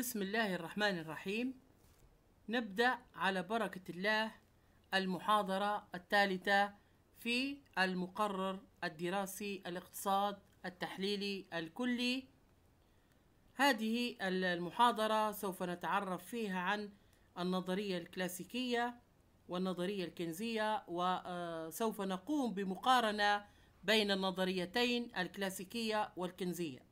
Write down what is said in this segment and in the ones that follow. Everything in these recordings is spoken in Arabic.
بسم الله الرحمن الرحيم نبدأ على بركة الله المحاضرة الثالثة في المقرر الدراسي الاقتصاد التحليلي الكلي هذه المحاضرة سوف نتعرف فيها عن النظرية الكلاسيكية والنظرية الكنزية وسوف آه، نقوم بمقارنة بين النظريتين الكلاسيكية والكنزية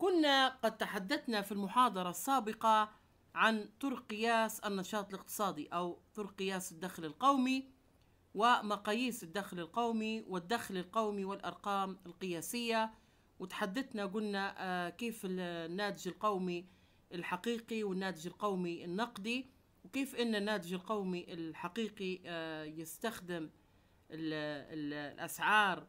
كنا قد تحدثنا في المحاضرة السابقة عن طرق قياس النشاط الاقتصادي أو طرق قياس الدخل القومي ومقاييس الدخل القومي والدخل القومي والأرقام القياسية وتحدثنا قلنا آه، كيف الناتج القومي الحقيقي والناتج القومي النقدي وكيف أن الناتج القومي الحقيقي آه، يستخدم الأسعار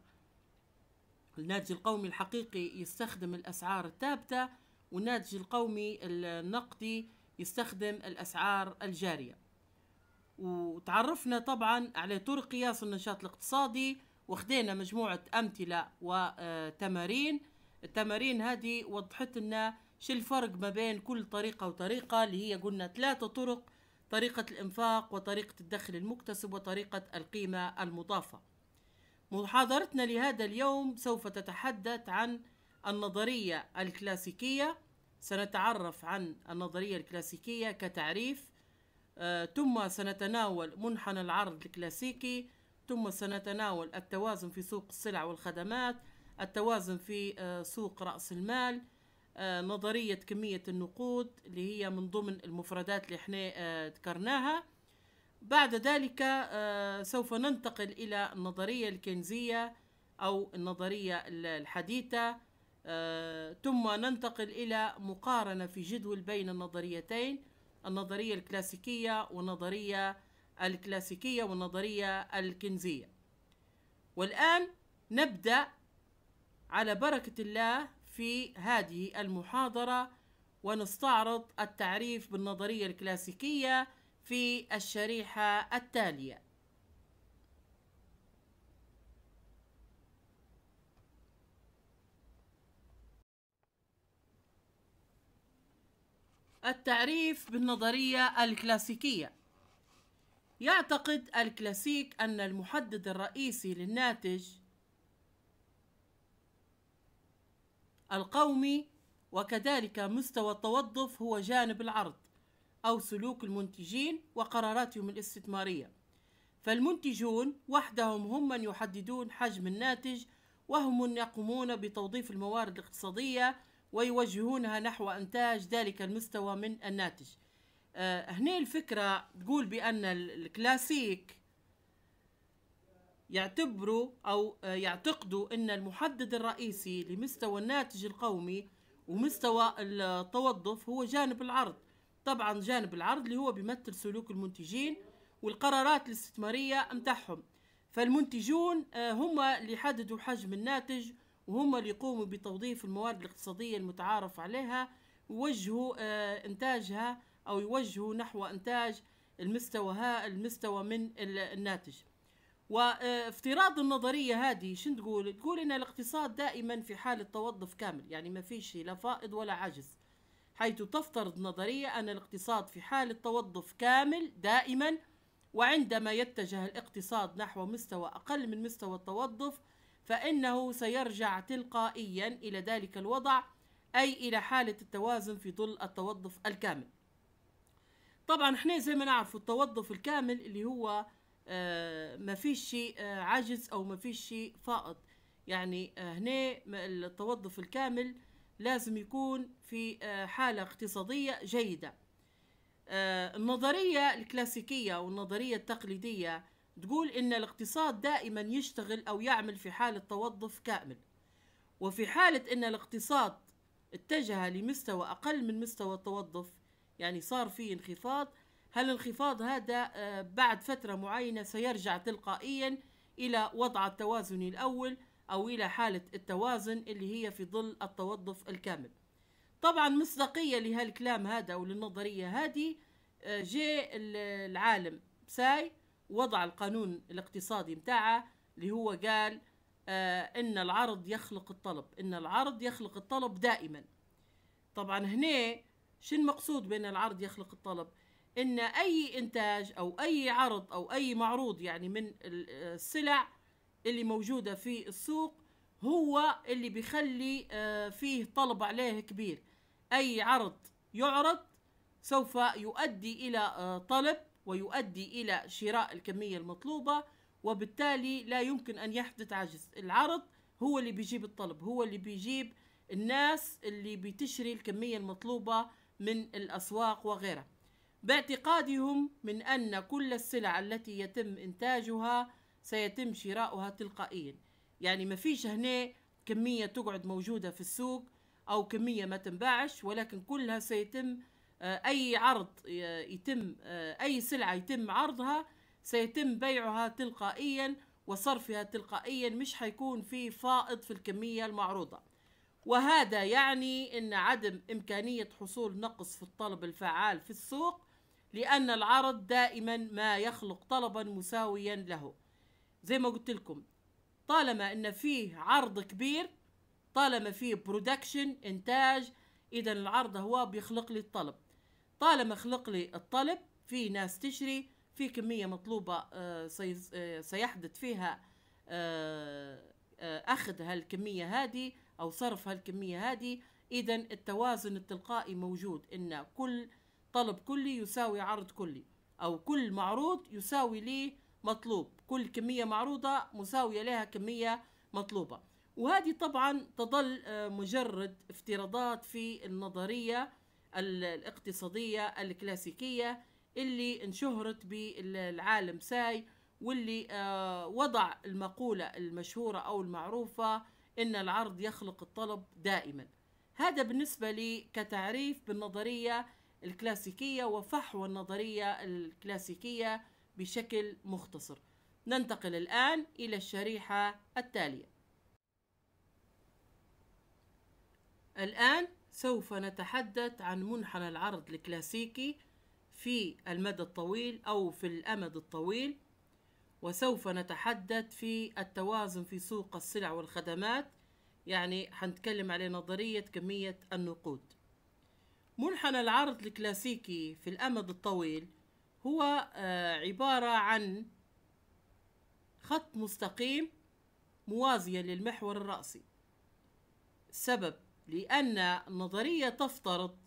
الناتج القومي الحقيقي يستخدم الأسعار الثابتة والناتج القومي النقدي يستخدم الأسعار الجارية وتعرفنا طبعا على طرق قياس النشاط الاقتصادي وخدينا مجموعة أمثلة وتمارين التمارين هذه وضحت لنا شو الفرق ما بين كل طريقة وطريقة اللي هي قلنا ثلاثة طرق طريقة الإنفاق وطريقة الدخل المكتسب وطريقة القيمة المضافة محاضرتنا لهذا اليوم سوف تتحدث عن النظرية الكلاسيكية سنتعرف عن النظرية الكلاسيكية كتعريف آه، ثم سنتناول منحنى العرض الكلاسيكي ثم سنتناول التوازن في سوق السلع والخدمات التوازن في آه، سوق رأس المال آه، نظرية كمية النقود اللي هي من ضمن المفردات اللي احنا ذكرناها بعد ذلك آه، سوف ننتقل إلى النظرية الكنزية أو النظرية الحديثة آه، ثم ننتقل إلى مقارنة في جدول بين النظريتين النظرية الكلاسيكية والنظرية الكلاسيكية والنظرية الكنزية والآن نبدأ على بركة الله في هذه المحاضرة ونستعرض التعريف بالنظرية الكلاسيكية في الشريحة التالية التعريف بالنظرية الكلاسيكية يعتقد الكلاسيك أن المحدد الرئيسي للناتج القومي وكذلك مستوى التوظف هو جانب العرض أو سلوك المنتجين وقراراتهم الاستثمارية فالمنتجون وحدهم هم من يحددون حجم الناتج وهم من يقومون بتوظيف الموارد الاقتصادية ويوجهونها نحو إنتاج ذلك المستوى من الناتج آه، هنا الفكرة تقول بأن الكلاسيك يعتبروا أو آه، يعتقدوا أن المحدد الرئيسي لمستوى الناتج القومي ومستوى التوظف هو جانب العرض طبعا جانب العرض اللي هو بيمثل سلوك المنتجين والقرارات الاستثمارية متاعهم فالمنتجون آه، هم اللي يحددوا حجم الناتج وهم اللي يقوموا بتوظيف الموارد الاقتصادية المتعارف عليها ويوجهوا آه، إنتاجها أو يوجهوا نحو إنتاج المستوى ها المستوى من الناتج وافتراض النظرية هذه شن تقول؟ تقول إن الاقتصاد دائما في حالة توظف كامل يعني ما فيش لا فائض ولا عجز حيث تفترض نظرية أن الاقتصاد في حالة توظف كامل دائما وعندما يتجه الاقتصاد نحو مستوى أقل من مستوى التوظف فإنه سيرجع تلقائيا إلى ذلك الوضع أي إلى حالة التوازن في ظل التوظف الكامل طبعا احنا زي ما نعرف التوظف الكامل اللي هو آه، ما فيش آه، عجز أو ما فيش فائض يعني آه، هنا التوظف الكامل لازم يكون في آه، حالة اقتصادية جيدة آه، النظرية الكلاسيكية والنظرية التقليدية تقول إن الاقتصاد دائما يشتغل أو يعمل في حالة توظف كامل وفي حالة إن الاقتصاد اتجه لمستوى أقل من مستوى التوظف يعني صار في انخفاض هل الانخفاض هذا آه، بعد فترة معينة سيرجع تلقائيا إلى وضع التوازن الأول أو إلى حالة التوازن اللي هي في ظل التوظف الكامل طبعا مصداقية لهالكلام هذا أو للنظرية هذه آه، جاء العالم ساي وضع القانون الاقتصادي متاعه اللي هو قال آه، إن العرض يخلق الطلب إن العرض يخلق الطلب دائما طبعا هنا شو المقصود بأن العرض يخلق الطلب إن أي إنتاج أو أي عرض أو أي معروض يعني من آه، السلع اللي موجودة في السوق هو اللي بيخلي آه، فيه طلب عليه كبير أي عرض يعرض سوف يؤدي إلى آه، طلب ويؤدي إلى شراء الكمية المطلوبة وبالتالي لا يمكن أن يحدث عجز العرض هو اللي بيجيب الطلب هو اللي بيجيب الناس اللي بتشري الكمية المطلوبة من الأسواق وغيرها باعتقادهم من أن كل السلع التي يتم إنتاجها سيتم شراؤها تلقائيا يعني ما فيش هنا كمية تقعد موجودة في السوق أو كمية ما تنباعش ولكن كلها سيتم آه، أي عرض يتم آه، أي سلعة يتم عرضها سيتم بيعها تلقائيا وصرفها تلقائيا مش حيكون في فائض في الكمية المعروضة وهذا يعني أن عدم إمكانية حصول نقص في الطلب الفعال في السوق لأن العرض دائما ما يخلق طلبا مساويا له زي ما قلت لكم طالما ان فيه عرض كبير طالما فيه برودكشن انتاج اذا العرض هو بيخلق لي الطلب طالما خلق لي الطلب في ناس تشري في كميه مطلوبه آه، آه، سيحدث فيها آه، اخذ هالكميه هذه او صرف هالكميه هذه اذا التوازن التلقائي موجود ان كل طلب كلي يساوي عرض كلي او كل معروض يساوي لي مطلوب كل كمية معروضة مساوية لها كمية مطلوبة وهذه طبعا تظل آه، مجرد افتراضات في النظرية الاقتصادية الكلاسيكية اللي انشهرت بالعالم ساي واللي آه، وضع المقولة المشهورة أو المعروفة إن العرض يخلق الطلب دائما هذا بالنسبة لي كتعريف بالنظرية الكلاسيكية وفحوى النظرية الكلاسيكية بشكل مختصر ننتقل الآن إلى الشريحة التالية الآن سوف نتحدث عن منحنى العرض الكلاسيكي في المدى الطويل أو في الأمد الطويل وسوف نتحدث في التوازن في سوق السلع والخدمات يعني حنتكلم على نظرية كمية النقود منحنى العرض الكلاسيكي في الأمد الطويل هو آه، عبارة عن خط مستقيم موازيا للمحور الرأسي السبب لأن النظرية تفترض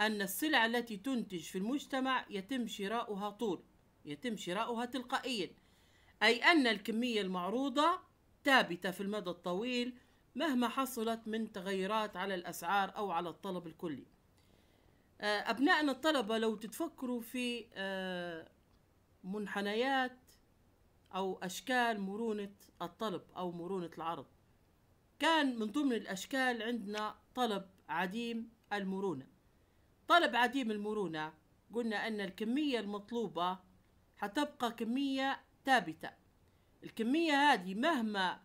أن السلع التي تنتج في المجتمع يتم شراؤها طول يتم شراؤها تلقائيا أي أن الكمية المعروضة ثابتة في المدى الطويل مهما حصلت من تغيرات على الأسعار أو على الطلب الكلي آه، أبنائنا الطلبة لو تتفكروا في آه، منحنيات أو أشكال مرونة الطلب أو مرونة العرض كان من ضمن الأشكال عندنا طلب عديم المرونة طلب عديم المرونة قلنا أن الكمية المطلوبة حتبقى كمية ثابتة الكمية هذه مهما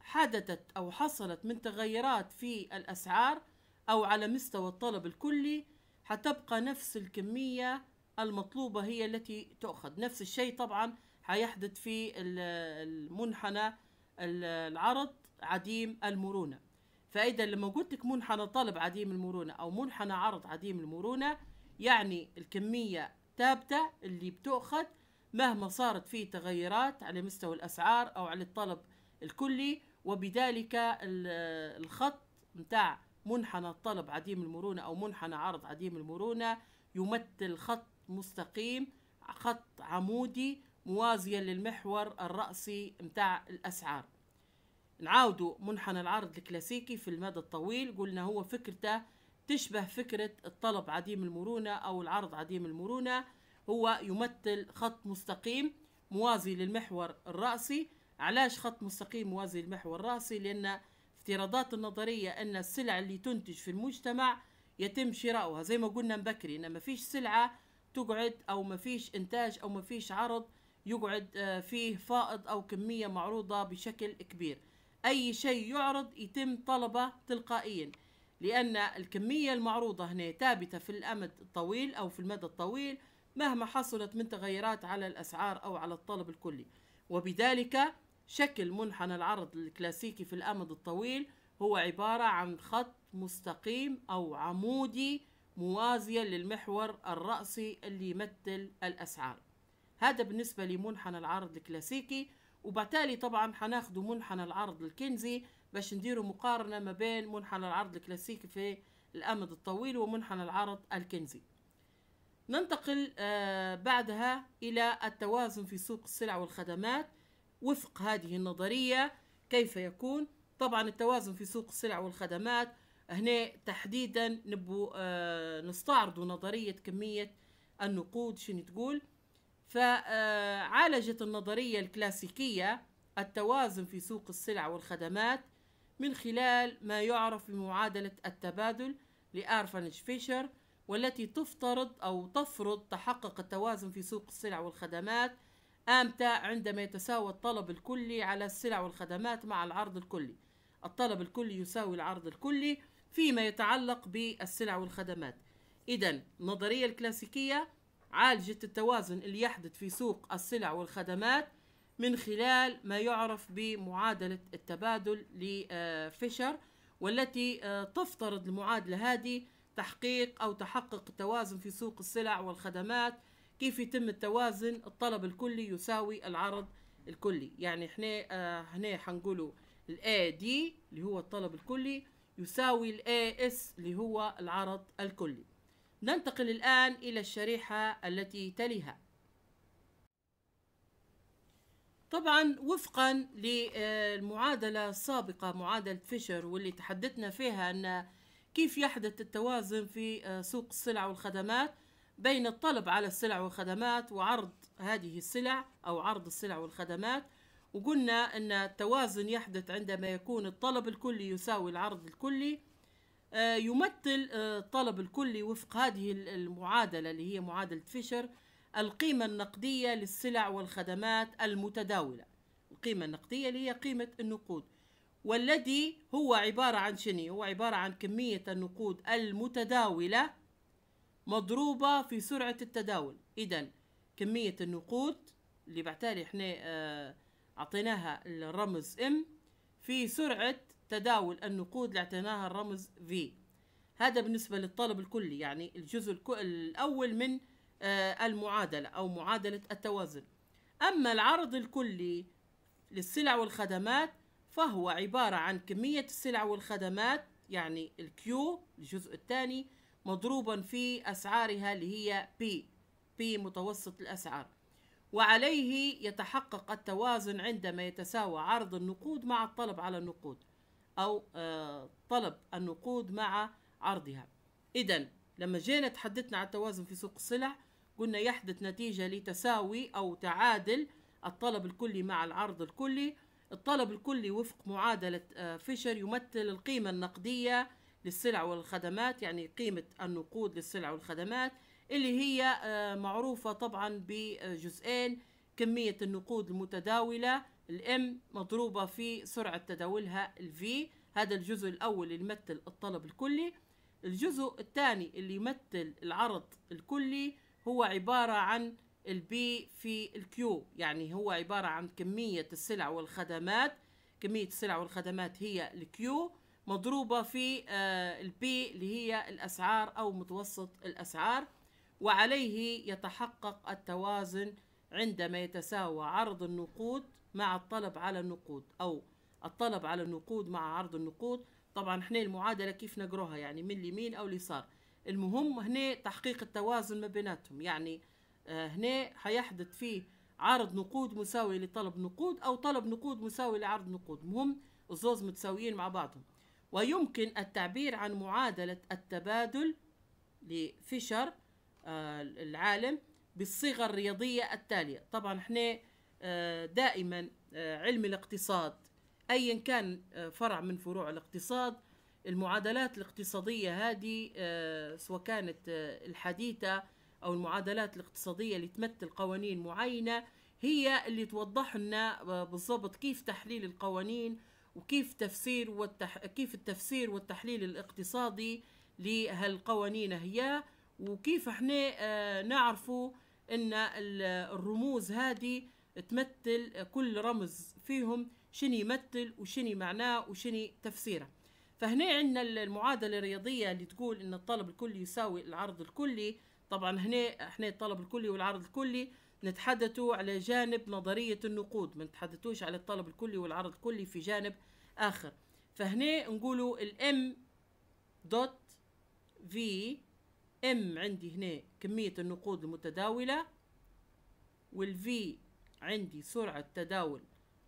حدثت أو حصلت من تغيرات في الأسعار أو على مستوى الطلب الكلي حتبقى نفس الكمية المطلوبة هي التي تؤخذ نفس الشيء طبعا حيحدث في المنحنى العرض عديم المرونة فإذا لما قلت لك منحنى طلب عديم المرونة أو منحنى عرض عديم المرونة يعني الكمية ثابتة اللي بتؤخذ مهما صارت فيه تغيرات على مستوى الأسعار أو على الطلب الكلي وبذلك الخط متاع منحنى الطلب عديم المرونة أو منحنى عرض عديم المرونة يمثل خط مستقيم خط عمودي موازيا للمحور الرأسي متاع الأسعار نعاودوا منحنى العرض الكلاسيكي في المدى الطويل قلنا هو فكرته تشبه فكرة الطلب عديم المرونة أو العرض عديم المرونة هو يمثل خط مستقيم موازي للمحور الرأسي علاش خط مستقيم موازي للمحور الرأسي لأن افتراضات النظرية أن السلع اللي تنتج في المجتمع يتم شراؤها زي ما قلنا بكري أن ما فيش سلعة تقعد أو ما فيش إنتاج أو ما فيش عرض يقعد آه، فيه فائض أو كمية معروضة بشكل كبير أي شيء يعرض يتم طلبه تلقائيا لأن الكمية المعروضة هنا ثابتة في الأمد الطويل أو في المدى الطويل مهما حصلت من تغيرات على الأسعار أو على الطلب الكلي وبذلك شكل منحنى العرض الكلاسيكي في الأمد الطويل هو عبارة عن خط مستقيم أو عمودي موازيا للمحور الرأسي اللي يمثل الأسعار هذا بالنسبة لمنحنى العرض الكلاسيكي وبالتالي طبعا حناخدو منحنى العرض الكنزي باش نديروا مقارنة ما بين منحنى العرض الكلاسيكي في الأمد الطويل ومنحنى العرض الكنزي ننتقل آه بعدها إلى التوازن في سوق السلع والخدمات وفق هذه النظرية كيف يكون طبعا التوازن في سوق السلع والخدمات هنا تحديدا نبو آه نستعرض نظرية كمية النقود شنو تقول فعالجت النظرية الكلاسيكية التوازن في سوق السلع والخدمات من خلال ما يعرف بمعادلة التبادل لأرفنج فيشر والتي تفترض أو تفرض تحقق التوازن في سوق السلع والخدمات أمتى عندما يتساوى الطلب الكلي على السلع والخدمات مع العرض الكلي الطلب الكلي يساوي العرض الكلي فيما يتعلق بالسلع والخدمات إذا النظرية الكلاسيكية عالجت التوازن اللي يحدث في سوق السلع والخدمات من خلال ما يعرف بمعادلة التبادل لفيشر والتي آه، تفترض المعادلة هذه تحقيق أو تحقق التوازن في سوق السلع والخدمات كيف يتم التوازن الطلب الكلي يساوي العرض الكلي يعني احنا آه، هنا حنقولوا الاي دي اللي هو الطلب الكلي يساوي الاي اس اللي هو العرض الكلي ننتقل الآن إلى الشريحة التي تليها طبعا وفقا للمعادلة السابقة معادلة فيشر واللي تحدثنا فيها أن كيف يحدث التوازن في آه، سوق السلع والخدمات بين الطلب على السلع والخدمات وعرض هذه السلع أو عرض السلع والخدمات وقلنا أن التوازن يحدث عندما يكون الطلب الكلي يساوي العرض الكلي آه، يمثل آه، الطلب الكلي وفق هذه المعادلة اللي هي معادلة فيشر القيمة النقدية للسلع والخدمات المتداولة القيمة النقدية اللي هي قيمة النقود والذي هو عبارة عن شنو هو عبارة عن كمية النقود المتداولة مضروبة في سرعة التداول إذا كمية النقود اللي بعتالي احنا آه، أعطيناها الرمز M في سرعة تداول النقود اللي اعطيناها الرمز V هذا بالنسبة للطلب الكلي يعني الجزء الأول من آه، المعادلة أو معادلة التوازن أما العرض الكلي للسلع والخدمات فهو عبارة عن كمية السلع والخدمات يعني الكيو الجزء الثاني مضروبا في أسعارها اللي هي P P متوسط الأسعار وعليه يتحقق التوازن عندما يتساوى عرض النقود مع الطلب على النقود أو آه، طلب النقود مع عرضها إذا لما جينا تحدثنا عن التوازن في سوق السلع قلنا يحدث نتيجة لتساوي أو تعادل الطلب الكلي مع العرض الكلي الطلب الكلي وفق معادلة آه، فيشر يمثل القيمة النقدية للسلع والخدمات يعني قيمة النقود للسلع والخدمات اللي هي آه، معروفة طبعا بجزئين كمية النقود المتداولة الام مضروبة في سرعة تداولها الفي هذا الجزء الأول اللي يمثل الطلب الكلي الجزء الثاني اللي يمثل العرض الكلي هو عبارة عن البي في الكيو يعني هو عبارة عن كمية السلع والخدمات كمية السلع والخدمات هي الكيو مضروبة في آه، البي اللي هي الأسعار أو متوسط الأسعار وعليه يتحقق التوازن عندما يتساوى عرض النقود مع الطلب على النقود أو الطلب على النقود مع عرض النقود طبعا احنا المعادلة كيف نقروها يعني من اليمين أو اليسار المهم هنا تحقيق التوازن ما بيناتهم يعني آه، هنا حيحدث فيه عرض نقود مساوي لطلب نقود أو طلب نقود مساوي لعرض نقود المهم الزوز متساويين مع بعضهم ويمكن التعبير عن معادلة التبادل لفيشر آه، العالم بالصيغة الرياضية التالية طبعا احنا آه، دائما آه، علم الاقتصاد أيا كان فرع من فروع الاقتصاد المعادلات الاقتصادية هذه سواء كانت الحديثة أو المعادلات الاقتصادية اللي تمثل قوانين معينة هي اللي توضح لنا بالضبط كيف تحليل القوانين وكيف تفسير والتح... كيف التفسير والتحليل الاقتصادي لهالقوانين هي وكيف احنا آه، نعرفوا ان الرموز هذه تمثل كل رمز فيهم شنو يمثل وشنو معناه وشنو تفسيره فهنا عندنا المعادلة الرياضية اللي تقول ان الطلب الكلي يساوي العرض الكلي طبعا هنا احنا الطلب الكلي والعرض الكلي نتحدثوا على جانب نظرية النقود ما نتحدثوش على الطلب الكلي والعرض الكلي في جانب آخر فهنا نقولوا الام دوت في ام عندي هنا كمية النقود المتداولة والفي عندي سرعة تداول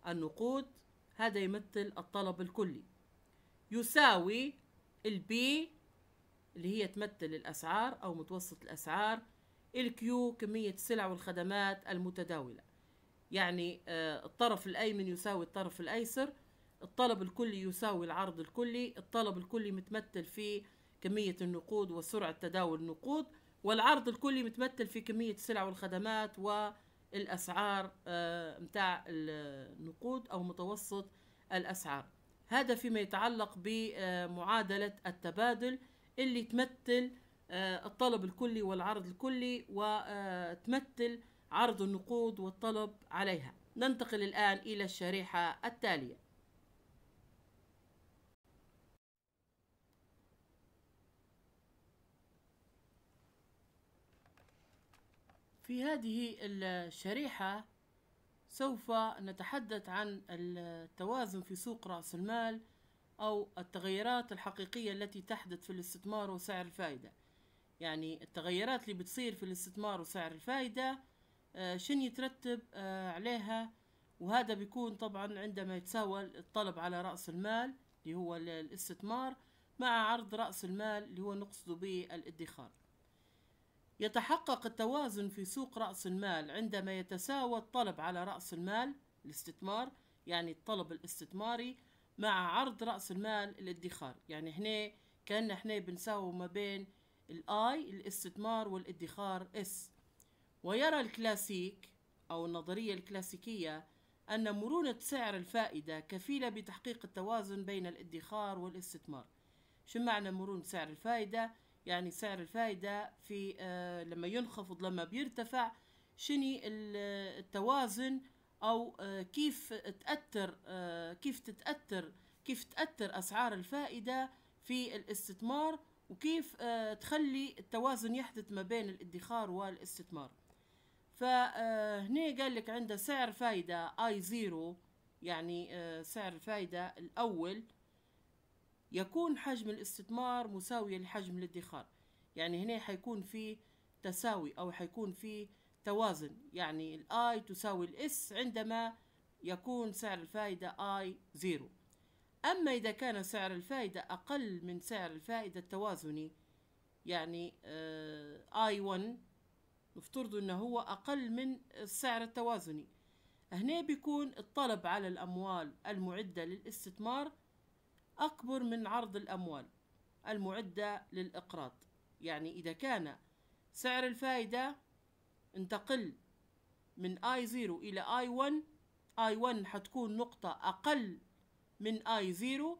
النقود هذا يمثل الطلب الكلي يساوي البي اللي هي تمثل الأسعار أو متوسط الأسعار الكيو كمية السلع والخدمات المتداولة يعني آه، الطرف الأيمن يساوي الطرف الأيسر الطلب الكلي يساوي العرض الكلي الطلب الكلي متمثل في كمية النقود وسرعة تداول النقود والعرض الكلي متمثل في كمية السلع والخدمات والأسعار آه، متاع النقود أو متوسط الأسعار هذا فيما يتعلق بمعادلة التبادل اللي تمثل آه، الطلب الكلي والعرض الكلي وتمثل عرض النقود والطلب عليها ننتقل الآن إلى الشريحة التالية في هذه الشريحة سوف نتحدث عن التوازن في سوق رأس المال أو التغيرات الحقيقية التي تحدث في الاستثمار وسعر الفائدة يعني التغيرات اللي بتصير في الاستثمار وسعر الفائدة آه، شن يترتب آه، عليها وهذا بيكون طبعا عندما يتساوى الطلب على رأس المال اللي هو الاستثمار مع عرض رأس المال اللي هو نقصد به الادخار يتحقق التوازن في سوق رأس المال عندما يتساوى الطلب على رأس المال الاستثمار يعني الطلب الاستثماري مع عرض رأس المال الادخار يعني هنا كأن احنا بنساوي ما بين الاي الاستثمار والادخار اس ويرى الكلاسيك أو النظرية الكلاسيكية أن مرونة سعر الفائدة كفيلة بتحقيق التوازن بين الادخار والاستثمار شو معنى مرونة سعر الفائدة؟ يعني سعر الفائدة في آه، لما ينخفض لما بيرتفع شني التوازن أو آه، كيف تأثر آه، كيف تتأثر كيف تأثر أسعار الفائدة في الاستثمار وكيف آه، تخلي التوازن يحدث ما بين الادخار والاستثمار فهنا آه، قال لك عنده سعر فايدة i زيرو يعني آه، سعر الفايدة الأول يكون حجم الاستثمار مساوية لحجم الادخار يعني هنا حيكون في تساوي أو حيكون في توازن يعني الاي تساوي الاس عندما يكون سعر الفائدة اي زيرو أما إذا كان سعر الفائدة أقل من سعر الفائدة التوازني يعني آه، آي 1 نفترض أنه هو أقل من السعر التوازني هنا بيكون الطلب على الأموال المعدة للاستثمار أكبر من عرض الأموال المعدة للإقراض يعني إذا كان سعر الفائدة انتقل من I0 إلى I1 I1 حتكون نقطة أقل من اي زيرو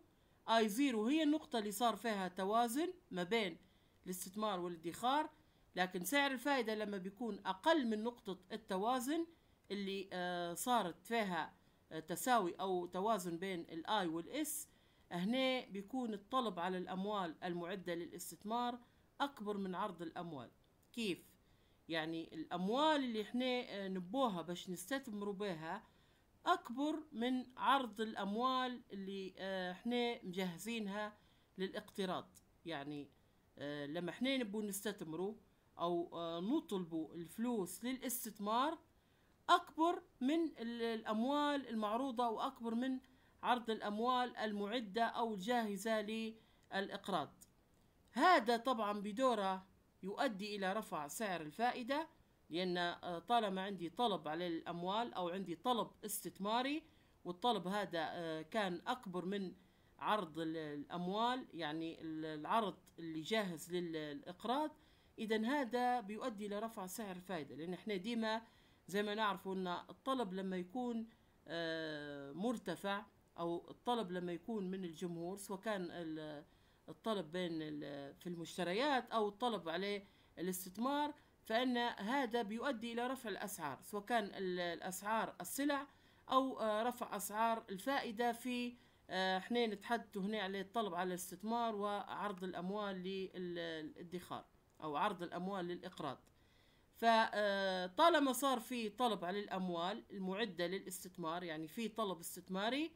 اي زيرو هي النقطة اللي صار فيها توازن ما بين الاستثمار والادخار لكن سعر الفائدة لما بيكون أقل من نقطة التوازن اللي آه، صارت فيها آه، تساوي أو توازن بين الآي والإس هنا بيكون الطلب على الأموال المعدة للاستثمار أكبر من عرض الأموال كيف؟ يعني الأموال اللي احنا آه، نبوها باش نستثمروا بها أكبر من عرض الأموال اللي آه، احنا مجهزينها للاقتراض يعني آه، لما احنا نبو نستثمروا أو آه، نطلبوا الفلوس للاستثمار أكبر من الأموال المعروضة وأكبر من عرض الأموال المعدة أو الجاهزة للإقراض هذا طبعا بدوره يؤدي إلى رفع سعر الفائدة لأن آه، طالما عندي طلب على الأموال أو عندي طلب استثماري والطلب هذا آه، كان أكبر من عرض الأموال يعني العرض اللي جاهز للإقراض إذا هذا بيؤدي إلى رفع سعر الفائدة لأن إحنا ديما زي ما نعرف أن الطلب لما يكون آه، مرتفع أو الطلب لما يكون من الجمهور سواء كان الطلب بين في المشتريات أو الطلب عليه الاستثمار فان هذا بيؤدي الى رفع الاسعار سواء كان الاسعار السلع او آه، رفع اسعار الفائده في آه، احنا نتحدث هنا على الطلب على الاستثمار وعرض الاموال للادخار او عرض الاموال للاقراض فطالما آه، صار في طلب على الاموال المعده للاستثمار يعني في طلب استثماري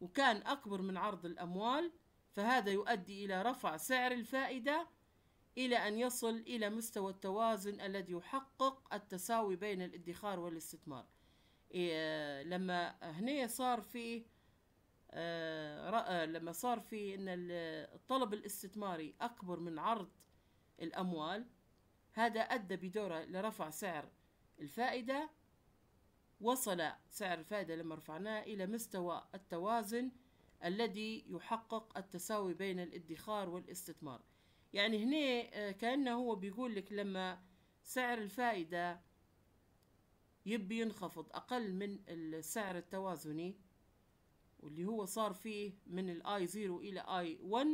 وكان اكبر من عرض الاموال فهذا يؤدي الى رفع سعر الفائده إلى أن يصل إلى مستوى التوازن الذي يحقق التساوي بين الادخار والاستثمار إيه، لما هنا صار في آه، لما صار في أن الطلب الاستثماري أكبر من عرض الأموال هذا أدى بدوره لرفع سعر الفائدة وصل سعر الفائدة لما رفعناه إلى مستوى التوازن الذي يحقق التساوي بين الادخار والاستثمار يعني هنا آه، كأنه هو بيقول لك لما سعر الفائدة يبي ينخفض أقل من السعر التوازني واللي هو صار فيه من الاي زيرو إلى اي 1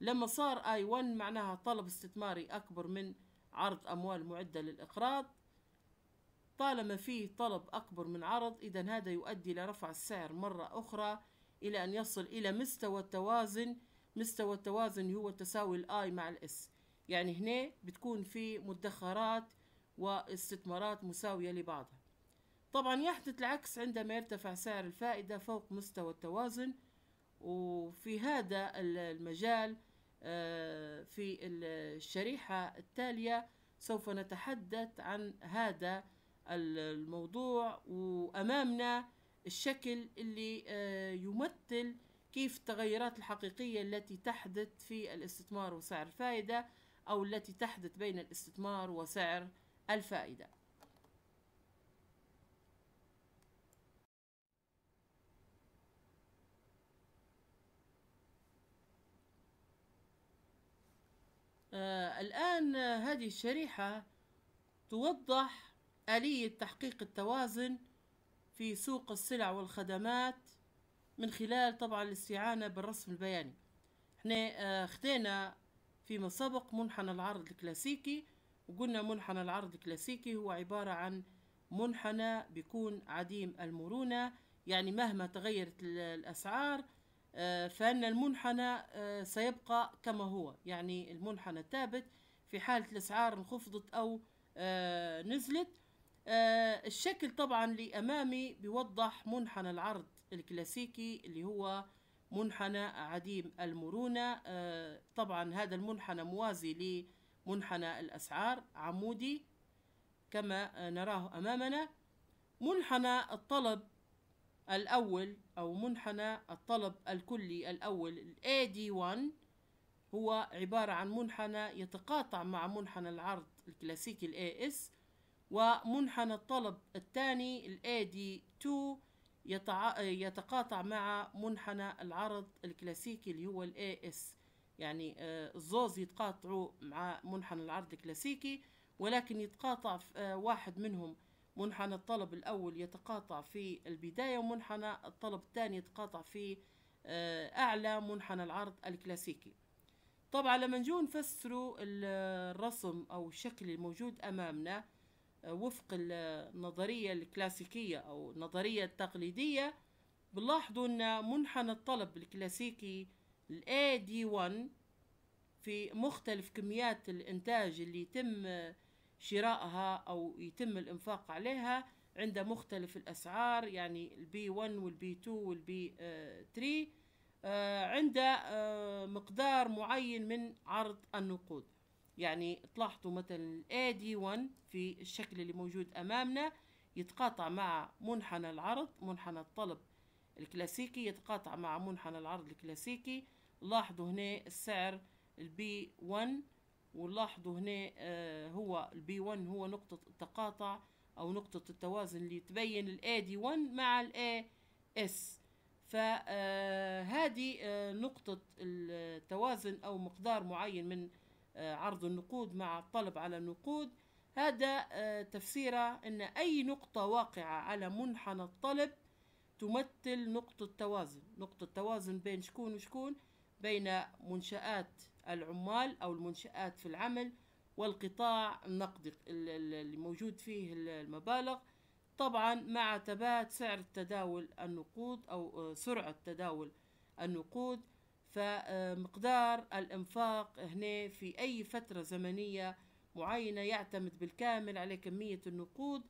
لما صار اي 1 معناها طلب استثماري أكبر من عرض أموال معدة للإقراض طالما فيه طلب أكبر من عرض إذا هذا يؤدي إلى رفع السعر مرة أخرى إلى أن يصل إلى مستوى التوازن مستوى التوازن هو تساوي الاي مع الاس يعني هنا بتكون في مدخرات واستثمارات مساوية لبعضها طبعا يحدث العكس عندما يرتفع سعر الفائدة فوق مستوى التوازن وفي هذا المجال آه، في الشريحة التالية سوف نتحدث عن هذا الموضوع وأمامنا الشكل اللي آه، يمثل كيف التغيرات الحقيقية التي تحدث في الاستثمار وسعر الفائدة أو التي تحدث بين الاستثمار وسعر الفائدة آه الآن هذه الشريحة توضح آلية تحقيق التوازن في سوق السلع والخدمات من خلال طبعا الاستعانة بالرسم البياني احنا آه، خدينا فيما سبق منحنى العرض الكلاسيكي وقلنا منحنى العرض الكلاسيكي هو عبارة عن منحنى بيكون عديم المرونة يعني مهما تغيرت الأسعار آه، فإن المنحنى آه، سيبقى كما هو يعني المنحنى ثابت في حالة الأسعار انخفضت أو نزلت الشكل طبعا اللي أمامي بيوضح منحنى العرض الكلاسيكي اللي هو منحنى عديم المرونة آه، طبعا هذا المنحنى موازي لمنحنى الأسعار عمودي كما نراه أمامنا منحنى الطلب الأول أو منحنى الطلب الكلي الأول ال AD1 هو عبارة عن منحنى يتقاطع مع منحنى العرض الكلاسيكي ال AS ومنحنى الطلب الثاني ال AD2 يتع... يتقاطع مع منحنى العرض الكلاسيكي اللي هو الاي اس يعني آه، الزوز يتقاطعوا مع منحنى العرض الكلاسيكي ولكن يتقاطع آه، واحد منهم منحنى الطلب الأول يتقاطع في البداية ومنحنى الطلب الثاني يتقاطع في آه، أعلى منحنى العرض الكلاسيكي طبعا لما نجو نفسروا الرسم أو الشكل الموجود أمامنا وفق النظرية الكلاسيكية أو النظرية التقليدية بنلاحظوا أن منحنى الطلب الكلاسيكي الـ AD1 في مختلف كميات الإنتاج اللي يتم شرائها أو يتم الإنفاق عليها عند مختلف الأسعار يعني الـ b 1 والـ b 2 والـ b 3 آه، عند آه، مقدار معين من عرض النقود يعني تلاحظوا مثلا الاي AD1 في الشكل اللي موجود أمامنا يتقاطع مع منحنى العرض منحنى الطلب الكلاسيكي يتقاطع مع منحنى العرض الكلاسيكي لاحظوا هنا السعر البي 1 ولاحظوا هنا آه، هو البي 1 هو نقطة التقاطع أو نقطة التوازن اللي تبين الاي دي 1 مع الاي اس آه، فهذه آه، نقطة التوازن أو مقدار معين من آه، عرض النقود مع الطلب على النقود هذا آه، تفسيره أن أي نقطة واقعة على منحنى الطلب تمثل نقطة توازن نقطة توازن بين شكون وشكون بين منشآت العمال أو المنشآت في العمل والقطاع النقدي اللي موجود فيه المبالغ طبعا مع تبات سعر تداول النقود أو آه، سرعة تداول النقود فمقدار الإنفاق هنا في أي فترة زمنية معينة يعتمد بالكامل على كمية النقود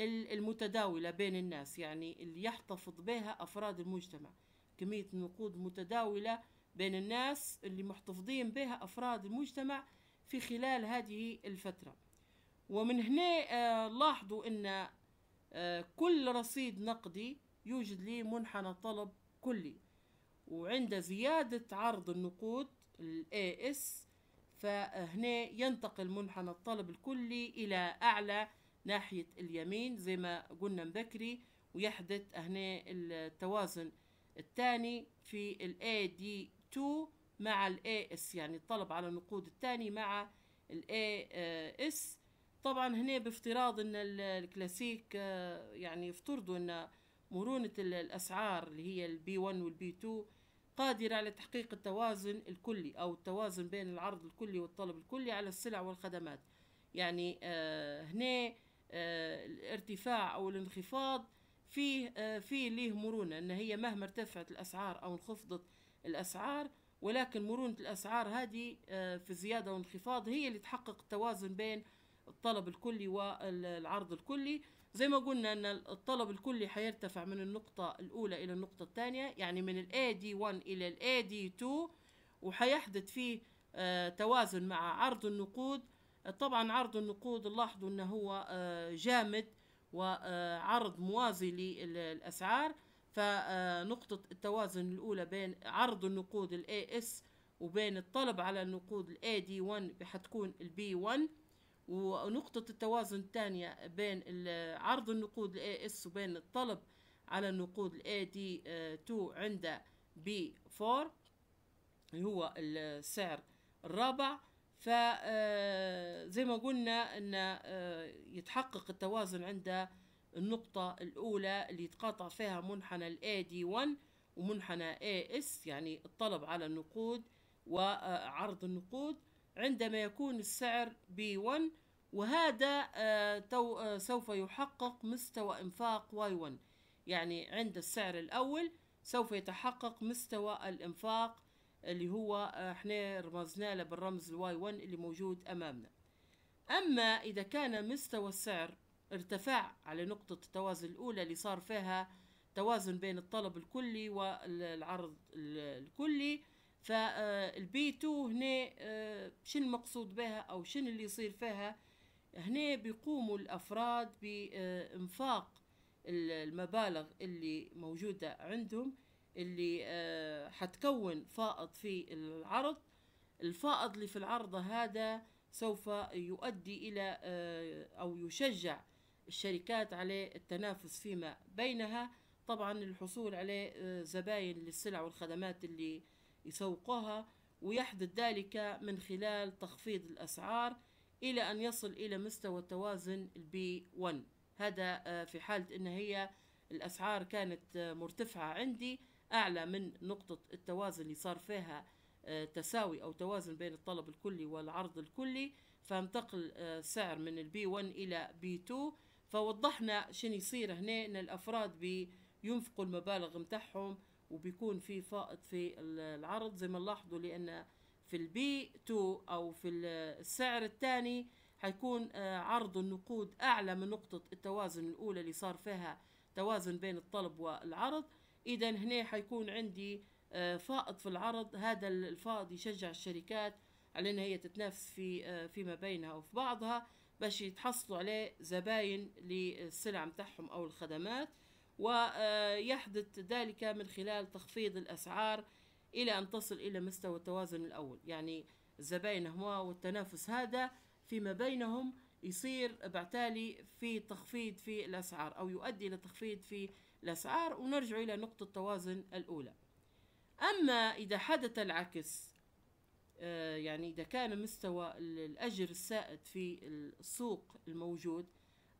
المتداولة بين الناس يعني اللي يحتفظ بها أفراد المجتمع كمية النقود المتداولة بين الناس اللي محتفظين بها أفراد المجتمع في خلال هذه الفترة ومن هنا آه، لاحظوا أن آه، كل رصيد نقدي يوجد لي منحنى طلب كلي وعند زيادة عرض النقود الـ AS فهنا ينتقل منحنى الطلب الكلي إلى أعلى ناحية اليمين زي ما قلنا مبكري ويحدث هنا التوازن الثاني في الـ AD2 مع الـ AS يعني الطلب على النقود الثاني مع الـ AS طبعا هنا بافتراض ان الكلاسيك آه، يعني يفترضوا ان مرونة الأسعار اللي هي البي 1 والبي 2 قادرة على تحقيق التوازن الكلي أو التوازن بين العرض الكلي والطلب الكلي على السلع والخدمات يعني آه هنا آه الارتفاع أو الانخفاض فيه آه فيه ليه مرونة أن هي مهما ارتفعت الأسعار أو انخفضت الأسعار ولكن مرونة الأسعار هذه آه، في زيادة وانخفاض هي اللي تحقق التوازن بين الطلب الكلي والعرض الكلي زي ما قلنا ان الطلب الكلي حيرتفع من النقطة الاولى الى النقطة الثانية يعني من الـ AD1 الى الـ AD2 وحيحدث فيه آه، توازن مع عرض النقود طبعا عرض النقود لاحظوا انه هو آه، جامد وعرض آه، موازي للاسعار فنقطة التوازن الأولى بين عرض النقود الـ AS وبين الطلب على النقود الـ AD1 حتكون الـ B1 ونقطة التوازن الثانية بين عرض النقود الاي اس وبين الطلب على النقود الاي دي 2 عند بي 4 اللي هو السعر الرابع فزي آه، ما قلنا ان آه، يتحقق التوازن عند النقطة الأولى اللي يتقاطع فيها منحنى الـ AD1 ومنحنى AS يعني الطلب على النقود وعرض النقود عندما يكون السعر B1 وهذا آه، تو آه، سوف يحقق مستوى إنفاق واي 1 يعني عند السعر الأول سوف يتحقق مستوى الإنفاق اللي هو آه، احنا رمزنا له بالرمز الواي 1 اللي موجود أمامنا أما إذا كان مستوى السعر ارتفع على نقطة التوازن الأولى اللي صار فيها توازن بين الطلب الكلي والعرض الكلي فالبي 2 هنا شنو المقصود بها أو شنو اللي يصير فيها هنا بيقوموا الأفراد بإنفاق المبالغ اللي موجودة عندهم اللي آه، حتكون فائض في العرض الفائض اللي في العرض هذا سوف يؤدي إلى آه، أو يشجع الشركات على التنافس فيما بينها طبعا الحصول على آه، زباين للسلع والخدمات اللي يسوقوها ويحدث ذلك من خلال تخفيض الأسعار إلى أن يصل إلى مستوى التوازن البي 1 هذا آه، في حالة أن هي الأسعار كانت آه، مرتفعة عندي أعلى من نقطة التوازن اللي صار فيها آه، تساوي أو توازن بين الطلب الكلي والعرض الكلي فانتقل سعر من البي 1 إلى بي 2 فوضحنا شنو يصير هنا أن الأفراد بينفقوا المبالغ متاعهم وبيكون في فائض في العرض زي ما نلاحظوا لأن في البي 2 أو في السعر الثاني حيكون آه، عرض النقود أعلى من نقطة التوازن الأولى اللي صار فيها توازن بين الطلب والعرض إذا هنا حيكون عندي آه، فائض في العرض هذا الفائض يشجع الشركات على انها هي تتنافس في آه، فيما بينها وفي بعضها باش يتحصلوا عليه زباين للسلع متاعهم او الخدمات ويحدث ذلك من خلال تخفيض الاسعار إلى أن تصل إلى مستوى التوازن الأول يعني الزبائن هما والتنافس هذا فيما بينهم يصير بعتالي في تخفيض في الأسعار أو يؤدي إلى تخفيض في الأسعار ونرجع إلى نقطة التوازن الأولى أما إذا حدث العكس آه، يعني إذا كان مستوى الأجر السائد في السوق الموجود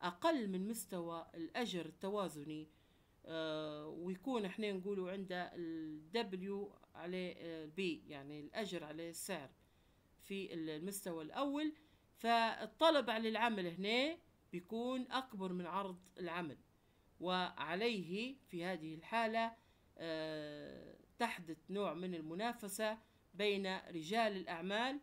أقل من مستوى الأجر التوازني آه، ويكون احنا نقولوا عند الدبليو عليه البي يعني الأجر عليه السعر في المستوى الأول فالطلب على العمل هنا بيكون أكبر من عرض العمل وعليه في هذه الحالة آه، تحدث نوع من المنافسة بين رجال الأعمال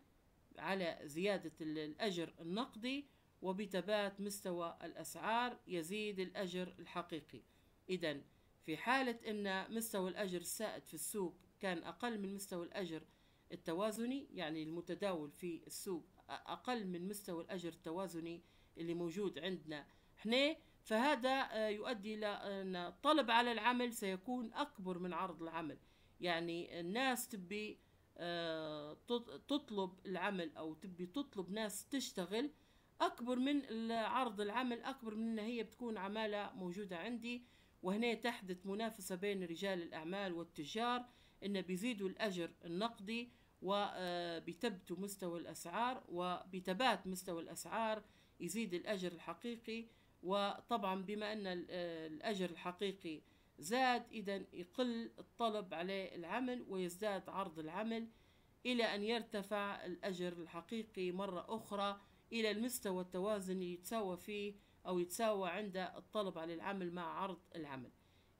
على زيادة الأجر النقدي وبثبات مستوى الأسعار يزيد الأجر الحقيقي إذا في حالة أن مستوى الأجر السائد في السوق كان أقل من مستوى الأجر التوازني يعني المتداول في السوق أقل من مستوى الأجر التوازني اللي موجود عندنا احنا فهذا آه، يؤدي إلى أن الطلب على العمل سيكون أكبر من عرض العمل يعني الناس تبي آه، تطلب العمل أو تبي تطلب ناس تشتغل أكبر من عرض العمل أكبر من أن هي بتكون عمالة موجودة عندي وهنا تحدث منافسة بين رجال الأعمال والتجار إن بيزيدوا الأجر النقدي وبتبت آه، مستوى الأسعار وبتبات مستوى الأسعار يزيد الأجر الحقيقي وطبعا بما أن آه، الأجر الحقيقي زاد إذا يقل الطلب على العمل ويزداد عرض العمل إلى أن يرتفع الأجر الحقيقي مرة أخرى إلى المستوى التوازن اللي يتساوى فيه أو يتساوى عند الطلب على العمل مع عرض العمل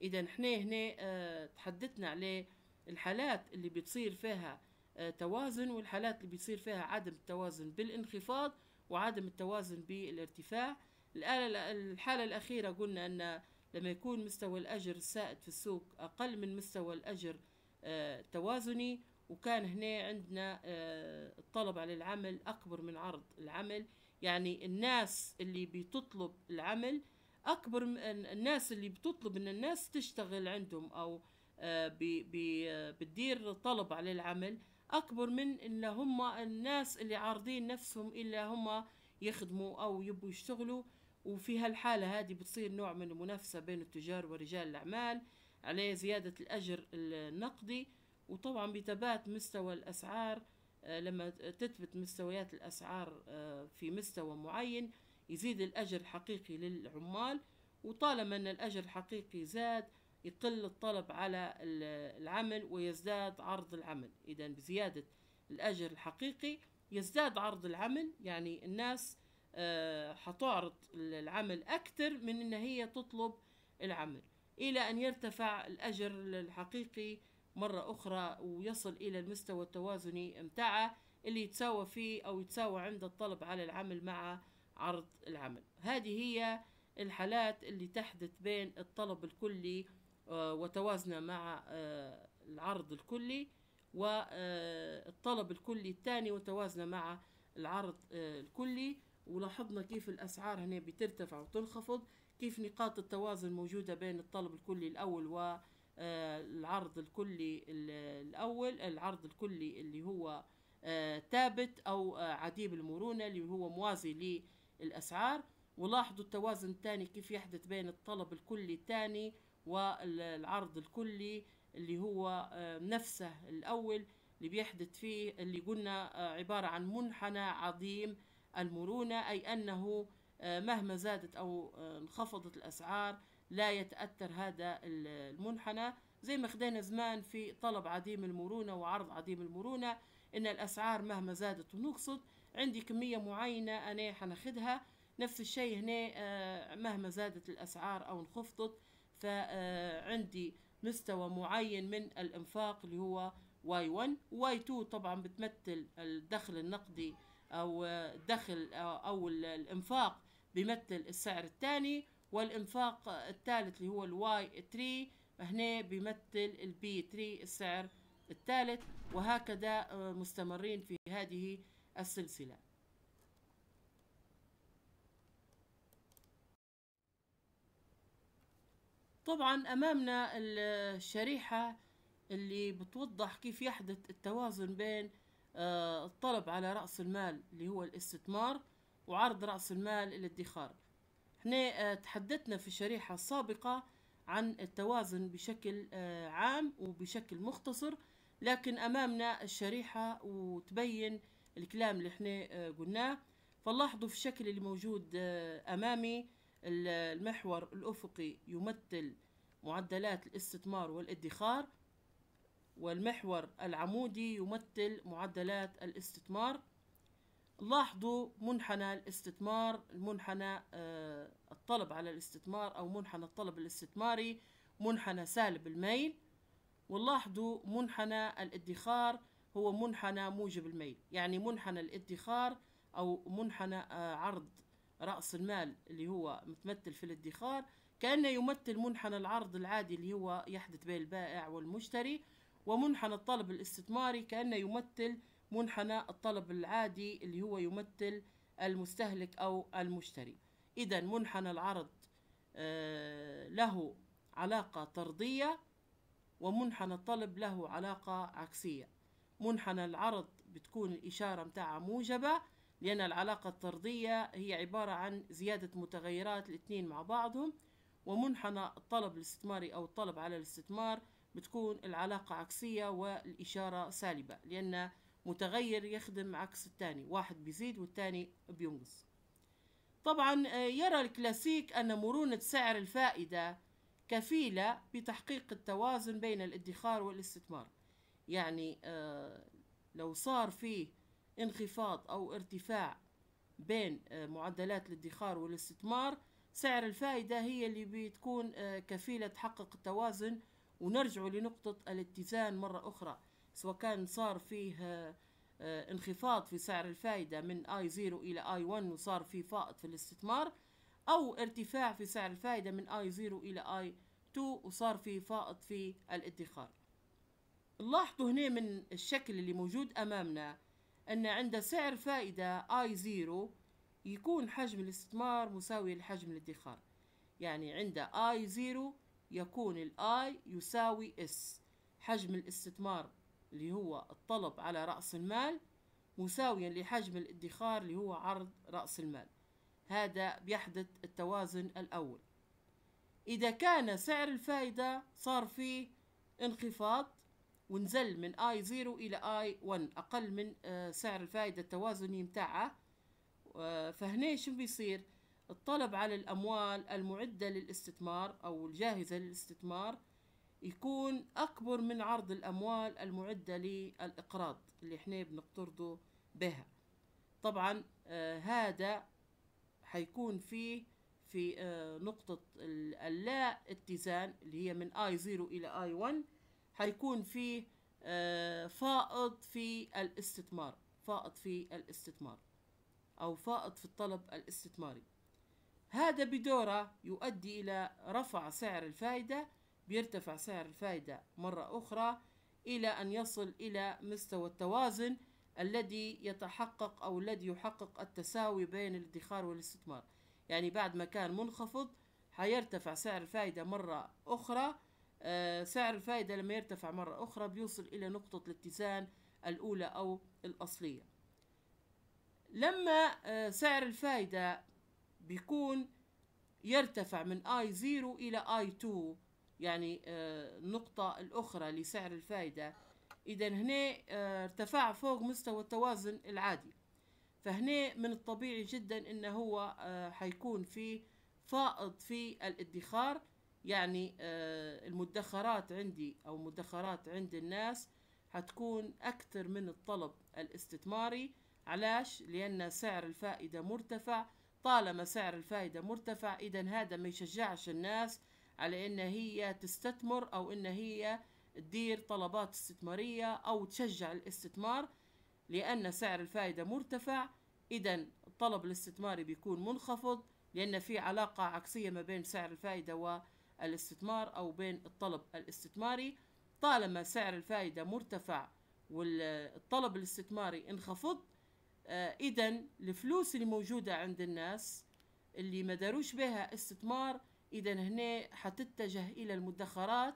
إذا احنا هنا آه، تحدثنا عليه الحالات اللي بتصير فيها آه، توازن والحالات اللي بيصير فيها عدم التوازن بالانخفاض وعدم التوازن بالارتفاع الحالة الأخيرة قلنا أن لما يكون مستوى الأجر السائد في السوق أقل من مستوى الأجر آه، التوازني وكان هنا عندنا آه، الطلب على العمل أكبر من عرض العمل يعني الناس اللي بتطلب العمل أكبر من الناس اللي بتطلب أن الناس تشتغل عندهم أو آه، آه، بتدير طلب على العمل أكبر من ان هم الناس اللي عارضين نفسهم إلا هم يخدموا أو يبوا يشتغلوا وفي هالحالة هذه بتصير نوع من المنافسة بين التجار ورجال الأعمال عليه زيادة الأجر النقدي وطبعا بثبات مستوى الأسعار آه، لما تثبت مستويات الأسعار في مستوى معين يزيد الأجر الحقيقي للعمال وطالما أن الأجر الحقيقي زاد يقل الطلب على العمل ويزداد عرض العمل إذا بزيادة الأجر الحقيقي يزداد عرض العمل يعني الناس آه، حتعرض العمل أكثر من إن هي تطلب العمل إلى أن يرتفع الأجر الحقيقي مرة أخرى ويصل إلى المستوى التوازني متاعه اللي يتساوى فيه أو يتساوى عند الطلب على العمل مع عرض العمل هذه هي الحالات اللي تحدث بين الطلب الكلي آه، وتوازنه آه، آه، مع العرض الكلي والطلب الكلي الثاني وتوازنه مع العرض الكلي ولاحظنا كيف الأسعار هنا بترتفع وتنخفض كيف نقاط التوازن موجودة بين الطلب الكلي الأول والعرض الكلي الأول العرض الكلي اللي هو ثابت أو عديم المرونة اللي هو موازي للأسعار ولاحظوا التوازن الثاني كيف يحدث بين الطلب الكلي الثاني والعرض الكلي اللي هو آه، نفسه الأول اللي بيحدث فيه اللي قلنا آه، عبارة عن منحنى عظيم المرونة أي أنه آه، مهما زادت أو انخفضت الأسعار لا يتأثر هذا المنحنى زي ما خدينا زمان في طلب عديم المرونة وعرض عديم المرونة إن الأسعار مهما زادت ونقصت عندي كمية معينة أنا حناخدها نفس الشيء هنا مهما زادت الأسعار أو انخفضت فعندي مستوى معين من الإنفاق اللي هو واي 1 واي 2 طبعا بتمثل الدخل النقدي أو الدخل أو الإنفاق بيمثل السعر الثاني والإنفاق الثالث اللي هو الواي 3 هنا بيمثل البي 3 السعر الثالث وهكذا مستمرين في هذه السلسله طبعا أمامنا الشريحة اللي بتوضح كيف يحدث التوازن بين آه، الطلب على رأس المال اللي هو الاستثمار وعرض رأس المال الادخار احنا آه، تحدثنا في شريحه سابقه عن التوازن بشكل آه، عام وبشكل مختصر لكن أمامنا الشريحة وتبين الكلام اللي احنا قلناه فلاحظوا في الشكل اللي موجود أمامي المحور الأفقي يمثل معدلات الاستثمار والادخار والمحور العمودي يمثل معدلات الاستثمار لاحظوا منحنى الاستثمار المنحنى آه، الطلب على الاستثمار أو منحنى الطلب الاستثماري منحنى سالب الميل ولاحظوا منحنى الادخار هو منحنى موجب الميل يعني منحنى الادخار أو منحنى آه، عرض رأس المال اللي هو متمثل في الادخار كأنه يمثل منحنى العرض العادي اللي هو يحدث بين البائع والمشتري ومنحنى الطلب الاستثماري كأنه يمثل منحنى الطلب العادي اللي هو يمثل المستهلك أو المشتري إذا منحنى العرض آه، له علاقة طردية ومنحنى الطلب له علاقة عكسية منحنى العرض بتكون الإشارة متاعها موجبة لأن العلاقة الطردية هي عبارة عن زيادة متغيرات الاثنين مع بعضهم ومنحنى الطلب الاستثماري أو الطلب على الاستثمار بتكون العلاقة عكسية والإشارة سالبة لأن متغير يخدم عكس الثاني واحد بيزيد والثاني بينقص طبعا آه، يرى الكلاسيك أن مرونة سعر الفائدة كفيلة بتحقيق التوازن بين الادخار والاستثمار يعني آه، لو صار فيه انخفاض أو ارتفاع بين آه، معدلات الادخار والاستثمار سعر الفائدة هي اللي بتكون آه، كفيلة تحقق التوازن ونرجع لنقطة الاتزان مرة أخرى سواء كان صار فيه آه، انخفاض في سعر الفائدة من اي 0 إلى اي 1 وصار في فائض في الاستثمار أو ارتفاع في سعر الفائدة من اي 0 إلى اي 2 وصار في فائض في الادخار لاحظوا هنا من الشكل اللي موجود أمامنا أن عند سعر فائدة I زيرو يكون حجم الاستثمار مساوي لحجم الادخار يعني عند I زيرو يكون ال I يساوي S حجم الاستثمار اللي هو الطلب على رأس المال مساويا لحجم الادخار اللي هو عرض رأس المال هذا بيحدث التوازن الأول إذا كان سعر الفائدة صار فيه انخفاض ونزل من اي زيرو الى اي 1 اقل من آه، سعر الفائدة التوازني متاعه آه، فهنا شو بيصير الطلب على الاموال المعدة للاستثمار او الجاهزة للاستثمار يكون اكبر من عرض الاموال المعدة للاقراض اللي احنا بنقترضه بها طبعا آه، هذا حيكون فيه في نقطة اللا اتزان اللي هي من اي 0 الي اي I1 حيكون في آه، فائض في الاستثمار فائض في الاستثمار أو فائض في الطلب الاستثماري هذا بدوره يؤدي إلى رفع سعر الفائدة بيرتفع سعر الفائدة مرة أخرى إلى أن يصل إلى مستوى التوازن الذي يتحقق أو الذي يحقق التساوي بين الادخار والاستثمار يعني بعد ما كان منخفض حيرتفع سعر الفائدة مرة أخرى آه، سعر الفائدة لما يرتفع مرة أخرى بيوصل إلى نقطة الاتزان الأولى أو الأصلية لما آه، سعر الفائدة بيكون يرتفع من اي 0 إلى اي 2 يعني آه، النقطة الأخرى لسعر الفائدة إذا هنا ارتفع فوق مستوى التوازن العادي فهنا من الطبيعي جدا إن هو حيكون في فائض في الادخار يعني آه، المدخرات عندي أو مدخرات عند الناس هتكون أكتر من الطلب الاستثماري علاش؟ لأن سعر الفائدة مرتفع طالما سعر الفائدة مرتفع إذا هذا ما يشجعش الناس على إن هي تستثمر أو إن هي تدير طلبات استثمارية أو تشجع الاستثمار لأن سعر الفائدة مرتفع إذا الطلب الاستثماري بيكون منخفض لأن في علاقة عكسية ما بين سعر الفائدة و الاستثمار أو بين الطلب الاستثماري طالما سعر الفائدة مرتفع والطلب الاستثماري انخفض آه، إذا الفلوس اللي موجودة عند الناس اللي ما داروش بها استثمار إذا هنا حتتجه إلى المدخرات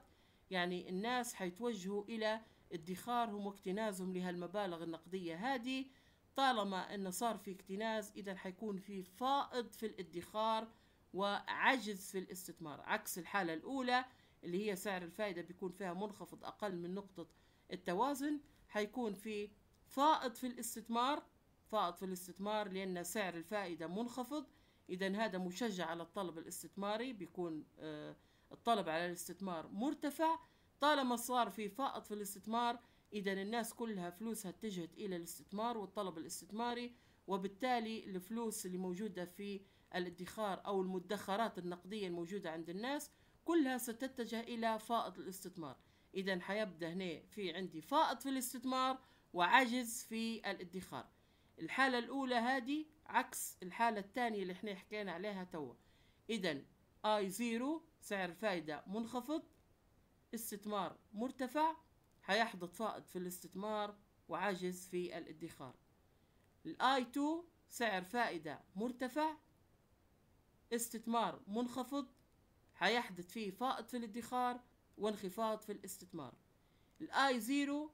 يعني الناس حيتوجهوا إلى ادخارهم واكتنازهم لهالمبالغ النقدية هذه طالما أنه صار في اكتناز إذا حيكون في فائض في الادخار وعجز في الاستثمار عكس الحالة الأولى اللي هي سعر الفائدة بيكون فيها منخفض أقل من نقطة التوازن حيكون في فائض في الاستثمار فائض في الاستثمار لأن سعر الفائدة منخفض إذا هذا مشجع على الطلب الاستثماري بيكون آه، الطلب على الاستثمار مرتفع طالما صار في فائض في الاستثمار إذا الناس كلها فلوسها اتجهت إلى الاستثمار والطلب الاستثماري وبالتالي الفلوس اللي موجودة في الادخار أو المدخرات النقدية الموجودة عند الناس كلها ستتجه إلى فائض الاستثمار إذا حيبدأ هنا في عندي فائض في الاستثمار وعجز في الادخار الحالة الأولى هذه عكس الحالة الثانية اللي احنا حكينا عليها توا إذا اي زيرو سعر الفائدة منخفض استثمار مرتفع حيحدث فائض في الاستثمار وعجز في الادخار الاي 2 سعر فائدة مرتفع استثمار منخفض حيحدث فيه فائض في الادخار وانخفاض في الاستثمار الاي زيرو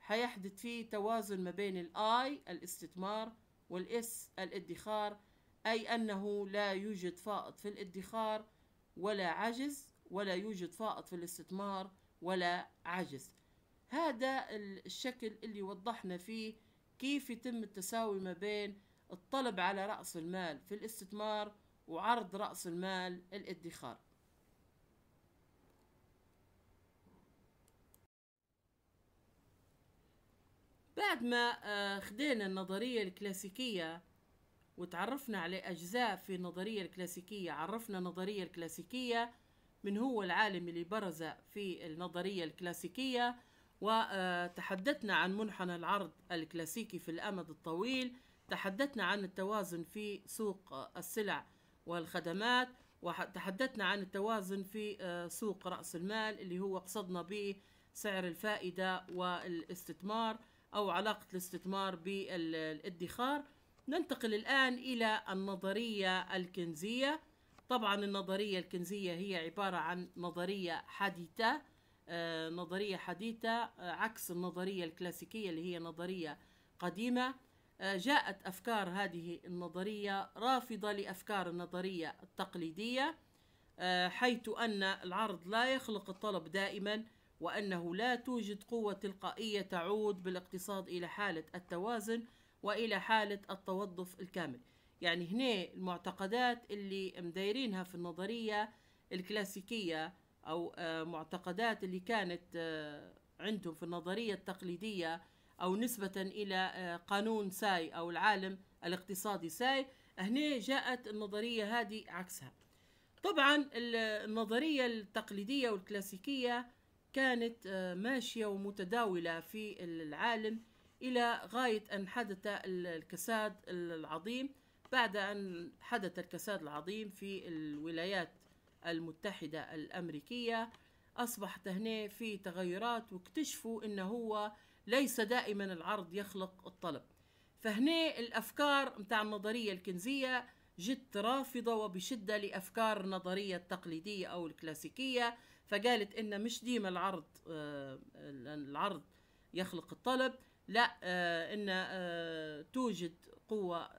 حيحدث فيه توازن ما بين الاي الاستثمار والاس الادخار اي انه لا يوجد فائض في الادخار ولا عجز ولا يوجد فائض في الاستثمار ولا عجز هذا الشكل اللي وضحنا فيه كيف يتم التساوي ما بين الطلب على رأس المال في الاستثمار وعرض رأس المال الادخار بعد ما آه، خدينا النظرية الكلاسيكية وتعرفنا على أجزاء في النظرية الكلاسيكية عرفنا النظرية الكلاسيكية من هو العالم اللي برز في النظرية الكلاسيكية وتحدثنا آه، عن منحنى العرض الكلاسيكي في الأمد الطويل تحدثنا عن التوازن في سوق آه، السلع والخدمات وتحدثنا عن التوازن في آه، سوق رأس المال اللي هو قصدنا به سعر الفائدة والاستثمار أو علاقة الاستثمار بالادخار ننتقل الآن إلى النظرية الكنزية طبعا النظرية الكنزية هي عبارة عن نظرية حديثة آه، نظرية حديثة آه، عكس النظرية الكلاسيكية اللي هي نظرية قديمة آه، جاءت أفكار هذه النظرية رافضة لأفكار النظرية التقليدية آه، حيث أن العرض لا يخلق الطلب دائما وأنه لا توجد قوة تلقائية تعود بالاقتصاد إلى حالة التوازن وإلى حالة التوظف الكامل يعني هنا المعتقدات اللي مدايرينها في النظرية الكلاسيكية أو آه، معتقدات اللي كانت عندهم في النظرية التقليدية أو نسبة إلى آه، قانون ساي أو العالم الاقتصادي ساي هنا جاءت النظرية هذه عكسها طبعا النظرية التقليدية والكلاسيكية كانت آه، ماشية ومتداولة في العالم إلى غاية أن حدث الكساد العظيم بعد أن حدث الكساد العظيم في الولايات المتحدة الأمريكية أصبحت هنا في تغيرات واكتشفوا أنه هو ليس دائما العرض يخلق الطلب فهنا الأفكار متاع النظرية الكنزية جت رافضة وبشدة لأفكار النظرية التقليدية أو الكلاسيكية فقالت إن مش ديما العرض آه، العرض يخلق الطلب لا آه، إن آه، توجد قوة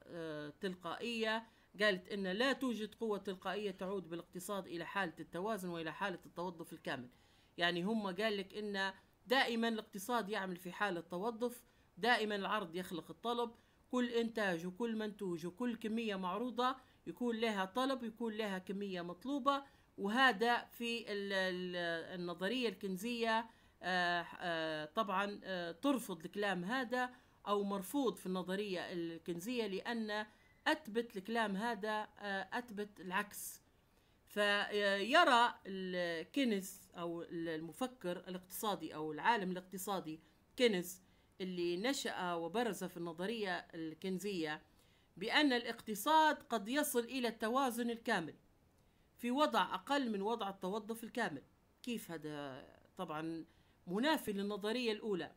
تلقائية قالت إن لا توجد قوة تلقائية تعود بالاقتصاد إلى حالة التوازن وإلى حالة التوظف الكامل يعني هم قال لك إن دائما الاقتصاد يعمل في حالة توظف دائما العرض يخلق الطلب كل إنتاج وكل منتوج وكل كمية معروضة يكون لها طلب يكون لها كمية مطلوبة وهذا في النظرية الكنزية آه، آه، طبعا آه، ترفض الكلام هذا أو مرفوض في النظرية الكنزية لأن أثبت الكلام هذا أثبت العكس فيرى كينز او المفكر الاقتصادي او العالم الاقتصادي كينز اللي نشأ وبرز في النظرية الكنزية بأن الاقتصاد قد يصل إلى التوازن الكامل في وضع أقل من وضع التوظف الكامل كيف هذا طبعا منافي للنظرية الأولى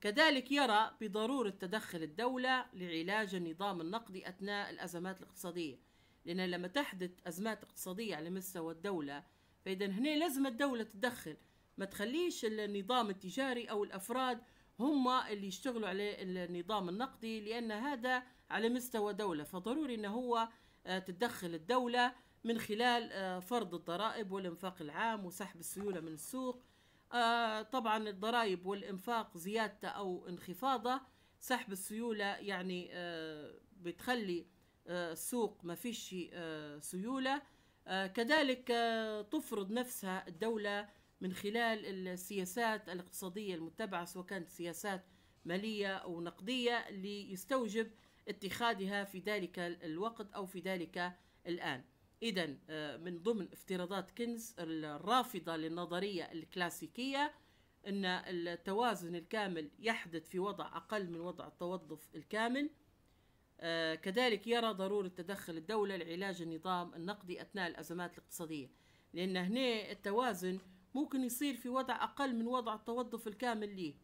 كذلك يرى بضرورة تدخل الدولة لعلاج النظام النقدي أثناء الأزمات الاقتصادية لأن لما تحدث أزمات اقتصادية على مستوى الدولة فإذا هنا لازم الدولة تدخل ما تخليش النظام التجاري أو الأفراد هم اللي يشتغلوا على النظام النقدي لأن هذا على مستوى دولة فضروري أنه هو تتدخل آه، الدولة من خلال آه، فرض الضرائب والإنفاق العام وسحب السيولة من السوق آه، طبعا الضرائب والإنفاق زيادته أو انخفاضه سحب السيولة يعني بتخلي آه، سوق ما فيش آه، سيولة آه، كذلك تفرض نفسها الدولة من خلال السياسات الاقتصادية المتبعة سواء كانت سياسات مالية أو نقدية ليستوجب اتخاذها في ذلك الوقت أو في ذلك الآن إذا من ضمن افتراضات كنز الرافضة للنظرية الكلاسيكية أن التوازن الكامل يحدث في وضع أقل من وضع التوظف الكامل آه، كذلك يرى ضرورة تدخل الدولة لعلاج النظام النقدي أثناء الأزمات الاقتصادية لأن هنا التوازن ممكن يصير في وضع أقل من وضع التوظف الكامل ليه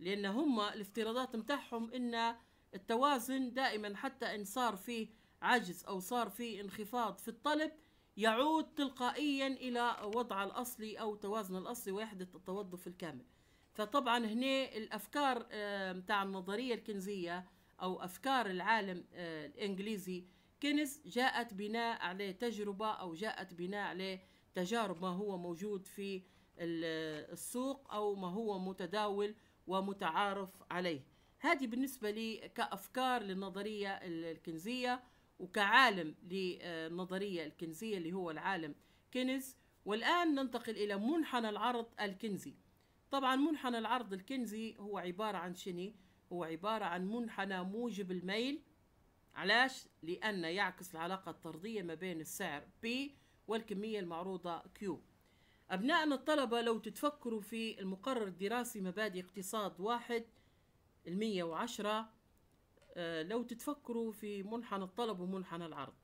لأن هما الافتراضات متاعهم أن التوازن دائما حتى إن صار فيه عجز أو صار فيه انخفاض في الطلب يعود تلقائيا إلى وضع الأصلي أو توازن الأصلي ويحدث التوظف الكامل فطبعا هنا الأفكار آه، متاع النظرية الكنزية أو أفكار العالم آه، الإنجليزي كينز جاءت بناء على تجربة أو جاءت بناء على تجارب ما هو موجود في آه، السوق أو ما هو متداول ومتعارف عليه هذه بالنسبة لي كأفكار للنظرية الكنزية وكعالم للنظرية آه، الكنزية اللي هو العالم كينز والآن ننتقل إلى منحنى العرض الكنزي طبعا منحنى العرض الكنزي هو عبارة عن شني هو عبارة عن منحنى موجب الميل علاش؟ لأن يعكس العلاقة الطردية ما بين السعر P والكمية المعروضة Q أبنائنا الطلبة لو تتفكروا في المقرر الدراسي مبادئ اقتصاد واحد المية وعشرة آه، لو تتفكروا في منحنى الطلب ومنحنى العرض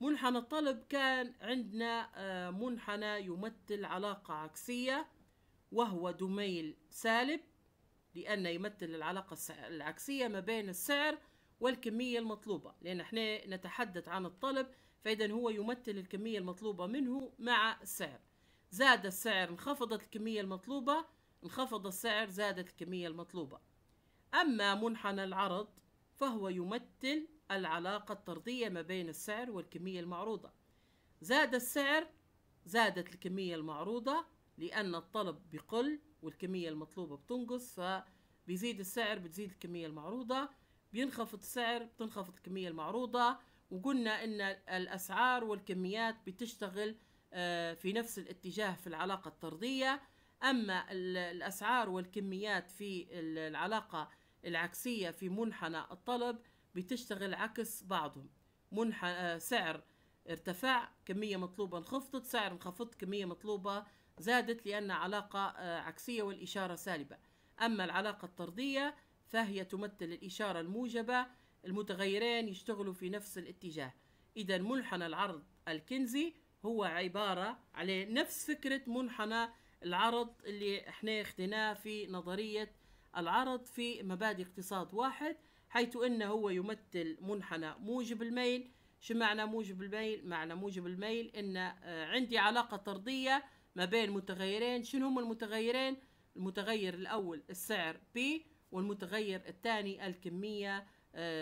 منحنى الطلب كان عندنا آه، منحنى يمثل علاقة عكسية وهو دميل سالب لأنه يمثل العلاقة العكسية ما بين السعر والكمية المطلوبة لأن احنا نتحدث عن الطلب فإذا هو يمثل الكمية المطلوبة منه مع السعر زاد السعر انخفضت الكمية المطلوبة انخفض السعر زادت الكمية المطلوبة أما منحنى العرض فهو يمثل العلاقة الطردية ما بين السعر والكمية المعروضة زاد السعر زادت الكمية المعروضة لأن الطلب بقل والكمية المطلوبة بتنقص فبيزيد السعر بتزيد الكمية المعروضة بينخفض السعر بتنخفض الكمية المعروضة وقلنا إن الأسعار والكميات بتشتغل آه، في نفس الاتجاه في العلاقة الطردية أما الأسعار والكميات في العلاقة العكسية في منحنى الطلب بتشتغل عكس بعضهم منحنى آه، سعر ارتفع كمية مطلوبة انخفضت سعر انخفض كمية مطلوبة زادت لأن علاقة آه، عكسية والإشارة سالبة أما العلاقة الطردية فهي تمثل الإشارة الموجبة المتغيرين يشتغلوا في نفس الاتجاه إذا منحنى العرض الكنزي هو عبارة على نفس فكرة منحنى العرض اللي احنا اخذناه في نظرية العرض في مبادئ اقتصاد واحد حيث انه هو يمثل منحنى موجب الميل شو معنى موجب الميل؟ معنى موجب الميل ان آه، عندي علاقة طردية ما بين متغيرين شنو هم المتغيرين المتغير الأول السعر بي والمتغير الثاني الكمية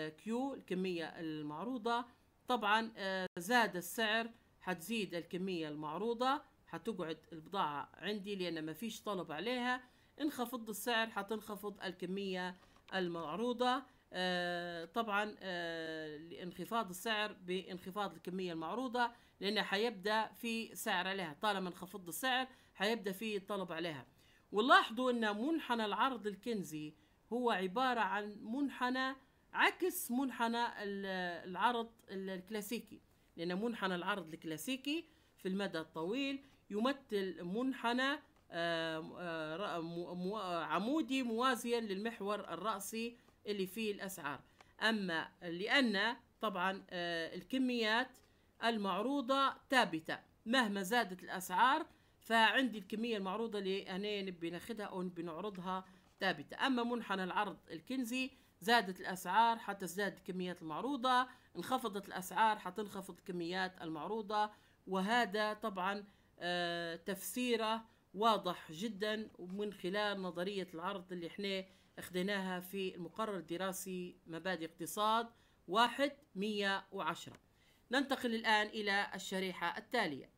كيو آه، الكمية المعروضة طبعا آه، زاد السعر حتزيد الكمية المعروضة حتقعد البضاعة عندي لأن ما فيش طلب عليها انخفض السعر حتنخفض الكمية المعروضة آه، طبعا آه، انخفاض السعر بانخفاض الكمية المعروضة لأنه حيبدأ في سعر عليها طالما انخفض السعر حيبدأ في طلب عليها ولاحظوا أن منحنى العرض الكنزي هو عبارة عن منحنى عكس منحنى العرض الكلاسيكي لأن منحنى العرض الكلاسيكي في المدى الطويل يمثل منحنى آه، عمودي موازيا للمحور الرأسي اللي فيه الأسعار أما لأن طبعا آه، الكميات المعروضة ثابتة مهما زادت الأسعار فعندي الكمية المعروضة اللي أنا نبي ناخدها أو نبي نعرضها ثابتة أما منحنى العرض الكنزي زادت الأسعار حتزداد الكميات المعروضة انخفضت الأسعار حتنخفض الكميات المعروضة وهذا طبعا آه، تفسيره واضح جدا ومن خلال نظرية العرض اللي احنا اخذناها في المقرر الدراسي مبادئ اقتصاد واحد مية وعشرة ننتقل الآن إلى الشريحة التالية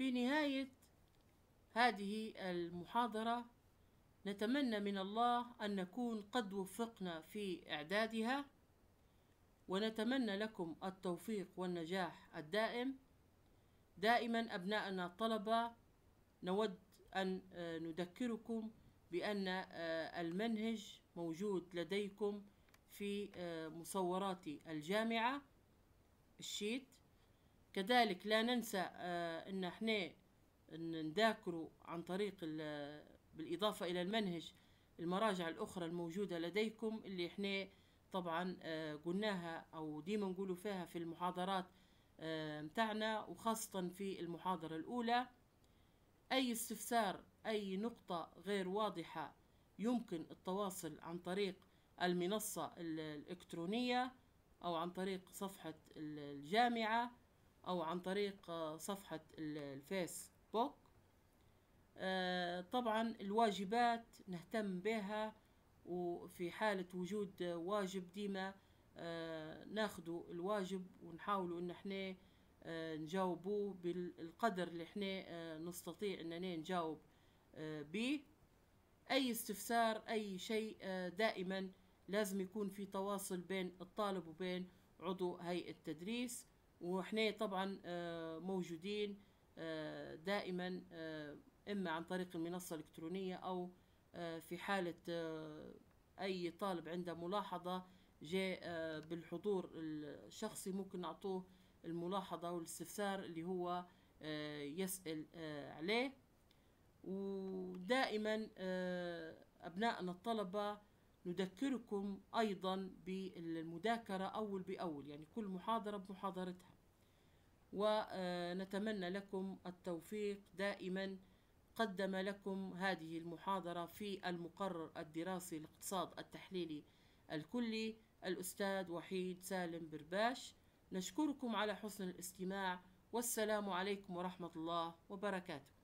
في نهاية هذه المحاضرة نتمنى من الله أن نكون قد وفقنا في إعدادها ونتمنى لكم التوفيق والنجاح الدائم دائما أبناءنا الطلبة نود أن آه، نذكركم بأن آه، المنهج موجود لديكم في آه، مصورات الجامعة الشيت كذلك لا ننسى آه، ان احنا نذاكروا عن طريق بالاضافه الى المنهج المراجع الاخرى الموجوده لديكم اللي احنا طبعا آه، قلناها او ديما نقولوا فيها في المحاضرات متاعنا آه، وخاصه في المحاضره الاولى اي استفسار اي نقطه غير واضحه يمكن التواصل عن طريق المنصه الالكترونيه او عن طريق صفحه الجامعه أو عن طريق آه، صفحة الفيسبوك آه، طبعا الواجبات نهتم بها وفي حالة وجود واجب ديما آه، ناخدو الواجب ونحاولوا ان احنا نجاوبوه بالقدر اللي احنا نستطيع اننا نجاوب به اي استفسار اي شيء دائما لازم يكون في تواصل بين الطالب وبين عضو هيئة التدريس وإحنا طبعا آه، موجودين آه، دائما آه، إما عن طريق المنصة الإلكترونية أو في حالة أي طالب عنده ملاحظة جاء بالحضور الشخصي ممكن نعطوه الملاحظة والاستفسار اللي هو يسأل عليه ودائما أبنائنا الطلبة نذكركم أيضا بالمذاكرة أول بأول يعني كل محاضرة بمحاضرتها ونتمنى لكم التوفيق دائما قدم لكم هذه المحاضرة في المقرر الدراسي الاقتصاد التحليلي الكلي الأستاذ وحيد سالم برباش نشكركم على حسن الاستماع والسلام عليكم ورحمة الله وبركاته